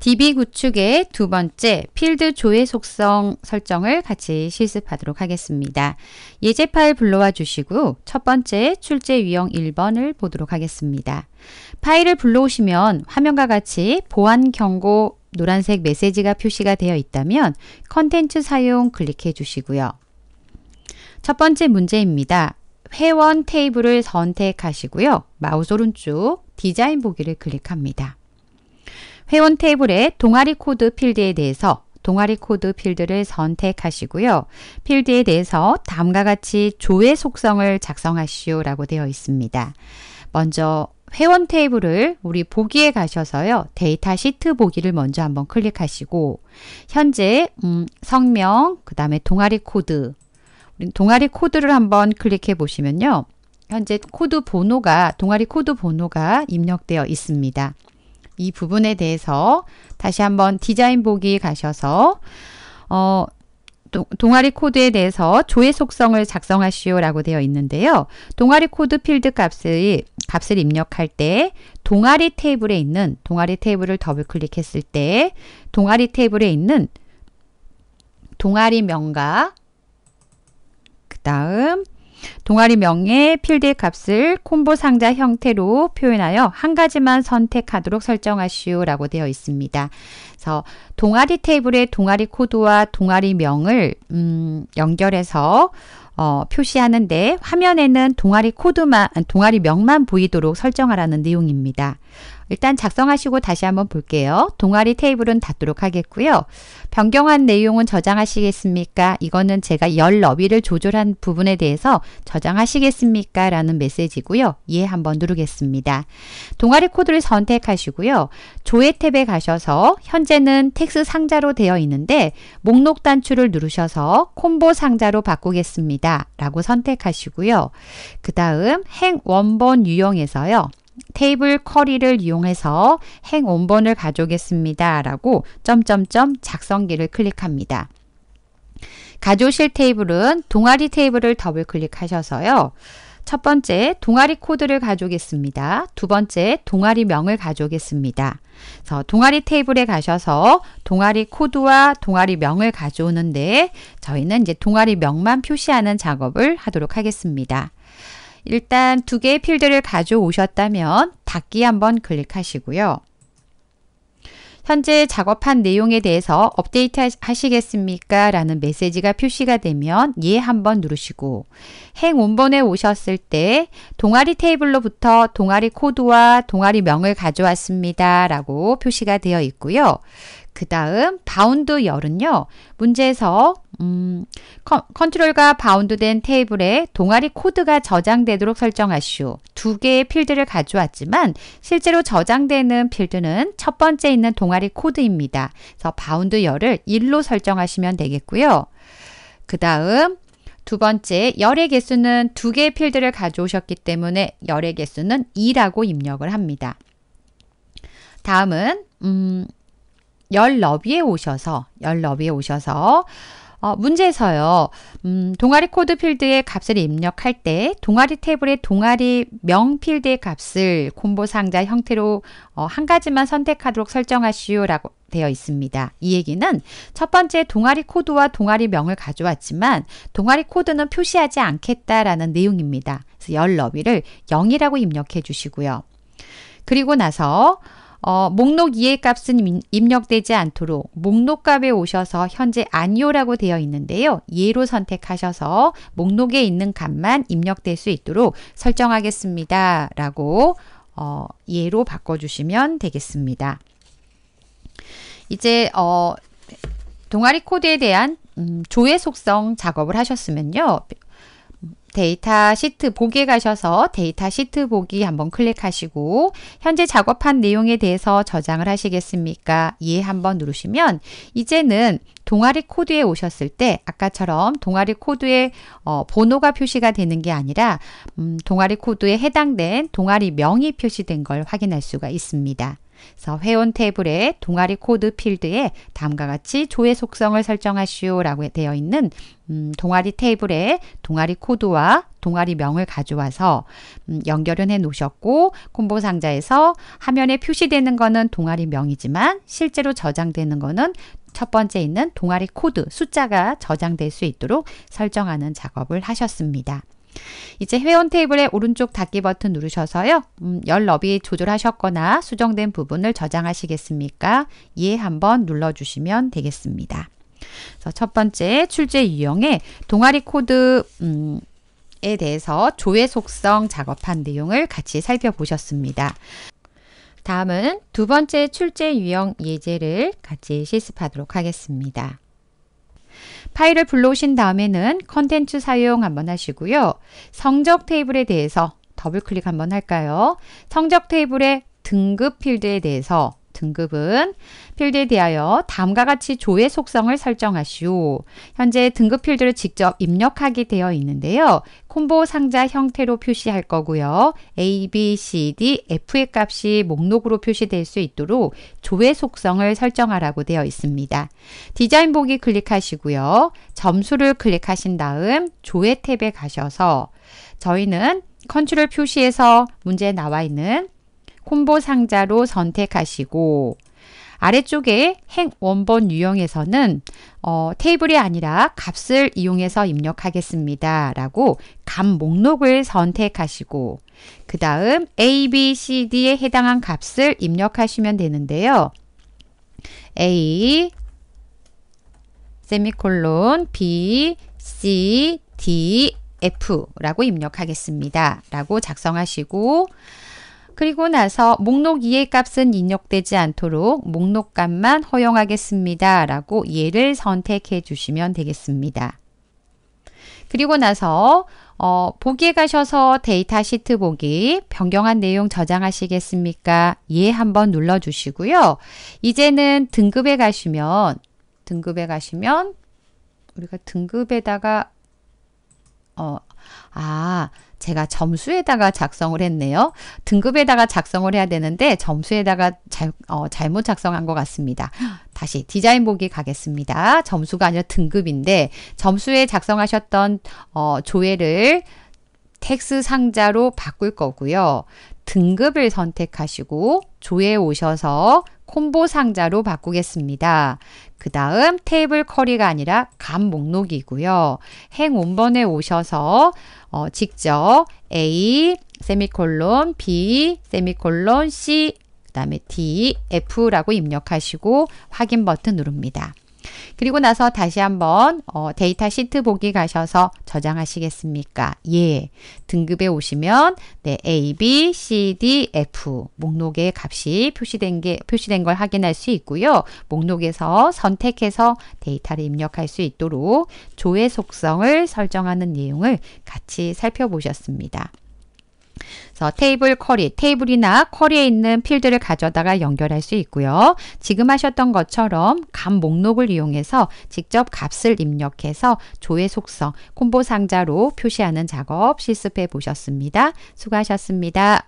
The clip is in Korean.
DB 구축의 두 번째 필드 조회 속성 설정을 같이 실습하도록 하겠습니다. 예제 파일 불러와 주시고 첫 번째 출제 유형 1번을 보도록 하겠습니다. 파일을 불러오시면 화면과 같이 보안 경고 노란색 메시지가 표시가 되어 있다면 컨텐츠 사용 클릭해 주시고요. 첫 번째 문제입니다. 회원 테이블을 선택하시고요. 마우스 오른쪽 디자인 보기를 클릭합니다. 회원 테이블의 동아리 코드 필드에 대해서 동아리 코드 필드를 선택하시고요. 필드에 대해서 다음과 같이 조회 속성을 작성하시오 라고 되어 있습니다. 먼저 회원 테이블을 우리 보기에 가셔서요. 데이터 시트 보기를 먼저 한번 클릭하시고 현재 음, 성명, 그 다음에 동아리 코드 동아리 코드를 한번 클릭해 보시면요. 현재 코드 번호가 동아리 코드 번호가 입력되어 있습니다. 이 부분에 대해서 다시 한번 디자인 보기 가셔서 어, 동아리 코드에 대해서 조회 속성을 작성하시오라고 되어 있는데요. 동아리 코드 필드 값을, 값을 입력할 때 동아리 테이블에 있는 동아리 테이블을 더블 클릭했을 때 동아리 테이블에 있는 동아리 명과 그 다음 동아리 명의 필드의 값을 콤보 상자 형태로 표현하여 한 가지만 선택하도록 설정하시오 라고 되어 있습니다. 그래서 동아리 테이블의 동아리 코드와 동아리 명을 음, 연결해서 어, 표시하는데 화면에는 동아리 코드만 동아리 명만 보이도록 설정하라는 내용입니다. 일단 작성하시고 다시 한번 볼게요. 동아리 테이블은 닫도록 하겠고요. 변경한 내용은 저장하시겠습니까? 이거는 제가 열 너비를 조절한 부분에 대해서 저장하시겠습니까? 라는 메시지고요. 예 한번 누르겠습니다. 동아리 코드를 선택하시고요. 조회 탭에 가셔서 현재는 텍스 상자로 되어 있는데 목록 단추를 누르셔서 콤보 상자로 바꾸겠습니다. 라고 선택하시고요. 그 다음 행 원본 유형에서요. 테이블 커리를 이용해서 행 원본을 가져오겠습니다. 라고 점점점 작성기를 클릭합니다. 가져오실 테이블은 동아리 테이블을 더블 클릭하셔서요. 첫 번째 동아리 코드를 가져오겠습니다. 두 번째 동아리 명을 가져오겠습니다. 그래서 동아리 테이블에 가셔서 동아리 코드와 동아리 명을 가져오는데 저희는 이제 동아리 명만 표시하는 작업을 하도록 하겠습니다. 일단 두 개의 필드를 가져오셨다면 닫기 한번 클릭하시고요. 현재 작업한 내용에 대해서 업데이트 하시겠습니까? 라는 메시지가 표시가 되면 예 한번 누르시고 행 원본에 오셨을 때 동아리 테이블로부터 동아리 코드와 동아리 명을 가져왔습니다. 라고 표시가 되어 있고요. 그 다음 바운드 열은요. 문제에서 음, 컨트롤과 바운드된 테이블에 동아리 코드가 저장되도록 설정하시오. 두 개의 필드를 가져왔지만 실제로 저장되는 필드는 첫 번째 있는 동아리 코드입니다. 그래서 바운드 열을 1로 설정하시면 되겠고요. 그 다음 두 번째, 열의 개수는 두 개의 필드를 가져오셨기 때문에 열의 개수는 2라고 입력을 합니다. 다음은 음, 열 너비에 오셔서 열 너비에 오셔서 어, 문제에서요. 음, 동아리 코드 필드에 값을 입력할 때 동아리 블의 동아리 명 필드의 값을 콤보 상자 형태로 어, 한 가지만 선택하도록 설정하시오라고 되어 있습니다. 이 얘기는 첫 번째 동아리 코드와 동아리 명을 가져왔지만 동아리 코드는 표시하지 않겠다라는 내용입니다. 그래서 열 너비를 0이라고 입력해 주시고요. 그리고 나서 어, 목록 이해값은 입력되지 않도록 목록값에 오셔서 현재 아니오라고 되어 있는데요. 예로 선택하셔서 목록에 있는 값만 입력될 수 있도록 설정하겠습니다. 라고 어, 예로 바꿔주시면 되겠습니다. 이제 어, 동아리 코드에 대한 음, 조회 속성 작업을 하셨으면요. 데이터 시트 보기에 가셔서 데이터 시트 보기 한번 클릭하시고 현재 작업한 내용에 대해서 저장을 하시겠습니까? 예 한번 누르시면 이제는 동아리 코드에 오셨을 때 아까처럼 동아리 코드에 어, 번호가 표시가 되는 게 아니라 음, 동아리 코드에 해당된 동아리 명이 표시된 걸 확인할 수가 있습니다. 그래서 회원 테이블에 동아리 코드 필드에 다음과 같이 조회 속성을 설정하시오라고 되어 있는 음, 동아리 테이블에 동아리 코드와 동아리 명을 가져와서 음, 연결은 해 놓으셨고 콤보 상자에서 화면에 표시되는 것은 동아리 명이지만 실제로 저장되는 것은 첫 번째 있는 동아리 코드 숫자가 저장될 수 있도록 설정하는 작업을 하셨습니다. 이제 회원 테이블의 오른쪽 닫기 버튼 누르셔서요. 음, 열 너비 조절하셨거나 수정된 부분을 저장하시겠습니까? 예 한번 눌러주시면 되겠습니다. 그래서 첫 번째 출제 유형의 동아리 코드 음, 에 대해서 조회 속성 작업한 내용을 같이 살펴보셨습니다. 다음은 두 번째 출제 유형 예제를 같이 실습하도록 하겠습니다. 파일을 불러오신 다음에는 컨텐츠 사용 한번 하시고요. 성적 테이블에 대해서 더블 클릭 한번 할까요? 성적 테이블의 등급 필드에 대해서 등급은 필드에 대하여 다음과 같이 조회 속성을 설정하시오. 현재 등급 필드를 직접 입력하게 되어 있는데요. 콤보 상자 형태로 표시할 거고요. A, B, C, D, F의 값이 목록으로 표시될 수 있도록 조회 속성을 설정하라고 되어 있습니다. 디자인 보기 클릭하시고요. 점수를 클릭하신 다음 조회 탭에 가셔서 저희는 컨트롤 표시에서 문제에 나와 있는 콤보 상자로 선택하시고 아래쪽에 행 원본 유형에서는 어, 테이블이 아니라 값을 이용해서 입력하겠습니다. 라고 값 목록을 선택하시고 그 다음 A, B, C, D에 해당한 값을 입력하시면 되는데요. A 세미콜론 B, C, D, F라고 입력하겠습니다. 라고 작성하시고 그리고 나서 목록 2의 값은 입력되지 않도록 목록값만 허용하겠습니다. 라고 예를 선택해 주시면 되겠습니다. 그리고 나서 어, 보기에 가셔서 데이터 시트 보기, 변경한 내용 저장하시겠습니까? 예 한번 눌러주시고요. 이제는 등급에 가시면 등급에 가시면 우리가 등급에다가 어, 아, 제가 점수에다가 작성을 했네요. 등급에다가 작성을 해야 되는데 점수에다가 잘, 어, 잘못 작성한 것 같습니다. 다시 디자인 보기 가겠습니다. 점수가 아니라 등급인데 점수에 작성하셨던 어, 조회를 텍스 상자로 바꿀 거고요. 등급을 선택하시고 조에 오셔서 콤보 상자로 바꾸겠습니다. 그 다음 테이블 커리가 아니라 감 목록이고요. 행 원본에 오셔서 어, 직접 A 세미콜론 B 세미콜론 C 그 다음에 D F라고 입력하시고 확인 버튼 누릅니다. 그리고 나서 다시 한번 어, 데이터 시트 보기 가셔서 저장하시겠습니까? 예. 등급에 오시면 네, A, B, C, D, F 목록의 값이 표시된 게 표시된 걸 확인할 수 있고요. 목록에서 선택해서 데이터를 입력할 수 있도록 조회 속성을 설정하는 내용을 같이 살펴보셨습니다. 그래서 테이블 쿼리, 테이블이나 쿼리에 있는 필드를 가져다가 연결할 수 있고요. 지금 하셨던 것처럼 값 목록을 이용해서 직접 값을 입력해서 조회 속성, 콤보 상자로 표시하는 작업 실습해 보셨습니다. 수고하셨습니다.